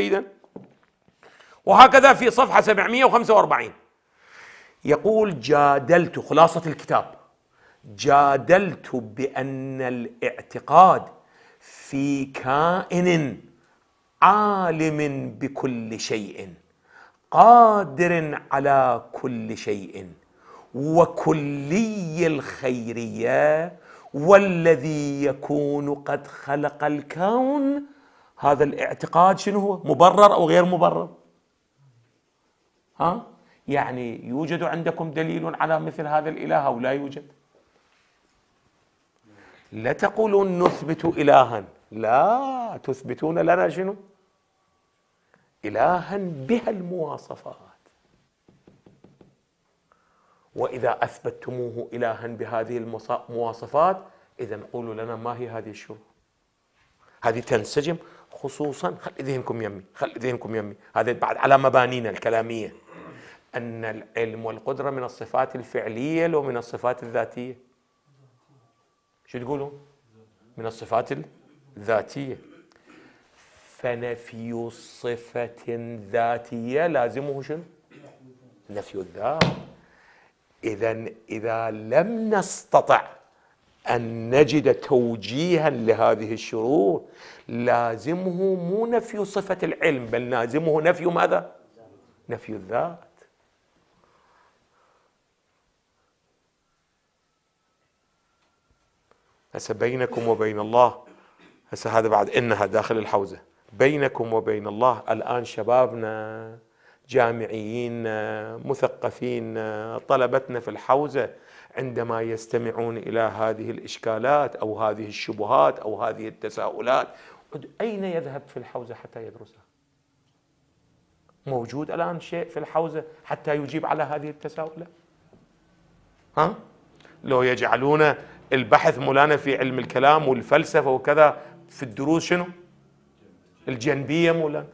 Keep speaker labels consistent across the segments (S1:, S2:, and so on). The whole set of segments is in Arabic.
S1: جيدا وهكذا في صفحة 745 يقول جادلت خلاصة الكتاب جادلت بأن الاعتقاد في كائن عالم بكل شيء قادر على كل شيء وكلي الخيريه والذي يكون قد خلق الكون هذا الاعتقاد شنو هو مبرر أو غير مبرر ها يعني يوجد عندكم دليل على مثل هذا الإله أو لا يوجد لا تقولون نثبت إلها لا تثبتون لنا شنو إلها بها المواصفات وإذا أثبتتموه إلها بهذه المواصفات إذا قولوا لنا ما هي هذه الشروط هذه تنسجم خصوصا خلي ذهنكم يمي خلي ذهنكم يمي هذا بعد على مبانينا الكلامية أن العلم والقدرة من الصفات الفعلية لو من الصفات الذاتية شو تقولوا من الصفات الذاتية فنفي صفة ذاتية لازمه شنو نفي الذات إذا إذا لم نستطع أن نجد توجيها لهذه الشرور لازمه مو نفي صفة العلم بل لازمه نفي ماذا؟ نفي الذات هسه بينكم وبين الله هسه هذا بعد انها داخل الحوزه بينكم وبين الله الان شبابنا جامعيين آه، مثقفين آه، طلبتنا في الحوزه عندما يستمعون الى هذه الاشكالات او هذه الشبهات او هذه التساؤلات اين يذهب في الحوزه حتى يدرسها؟ موجود الان شيء في الحوزه حتى يجيب على هذه التساؤلات؟ ها؟ لو يجعلون البحث مولانا في علم الكلام والفلسفه وكذا في الدروس شنو؟ الجنبيه مولانا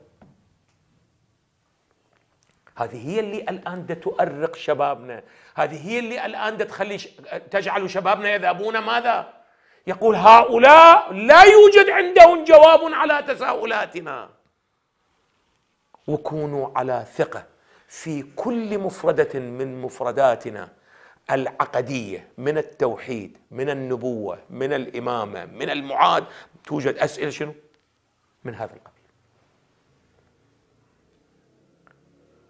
S1: هذه هي اللي الآن تؤرق شبابنا هذه هي اللي الآن تخلي ش... تجعل شبابنا يذهبون ماذا يقول هؤلاء لا يوجد عندهم جواب على تساؤلاتنا وكونوا على ثقة في كل مفردة من مفرداتنا العقدية من التوحيد من النبوة من الإمامة من المعاد توجد أسئلة شنو من هذا القبيل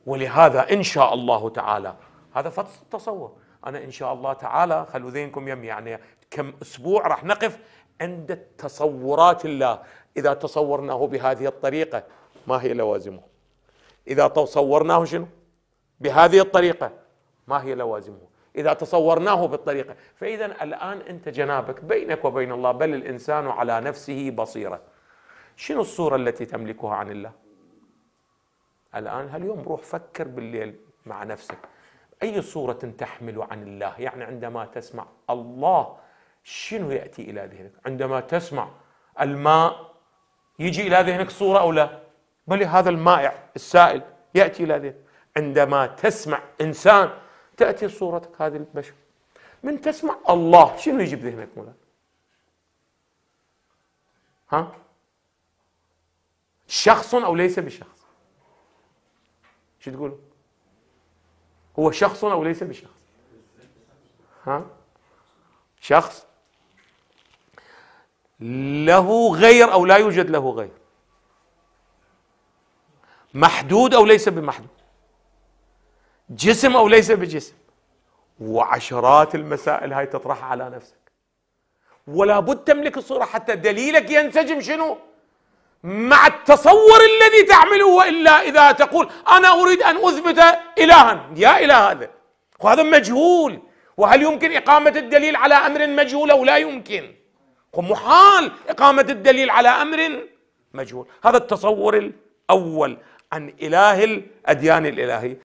S1: ولهذا إن شاء الله تعالى هذا فقط التصور أنا إن شاء الله تعالى خلوا ذينكم يم يعني كم أسبوع راح نقف عند تصورات الله إذا تصورناه بهذه الطريقة ما هي لوازمه إذا تصورناه شنو بهذه الطريقة ما هي لوازمه إذا تصورناه بالطريقة فإذا الآن أنت جنابك بينك وبين الله بل الإنسان على نفسه بصيرة شنو الصورة التي تملكها عن الله الآن هاليوم روح فكر بالليل مع نفسك أي صورة تحمل عن الله يعني عندما تسمع الله شنو يأتي إلى ذهنك عندما تسمع الماء يجي إلى ذهنك صورة أو لا بل هذا المائع السائل يأتي إلى ذهنك عندما تسمع إنسان تأتي صورتك هذه البشر من تسمع الله شنو يجي بذهنك مولا ها شخص أو ليس بشخص شو تقولوا هو شخص أو ليس بشخص ها شخص له غير أو لا يوجد له غير محدود أو ليس بمحدود جسم أو ليس بجسم وعشرات المسائل هاي تطرحها على نفسك ولا بد تملك الصورة حتى دليلك ينسجم شنو مع التصور الذي تعمله والا اذا تقول انا اريد ان اثبت الها يا اله هذا وهذا مجهول وهل يمكن اقامه الدليل على امر مجهول او لا يمكن محال اقامه الدليل على امر مجهول هذا التصور الاول عن اله الاديان الالهيه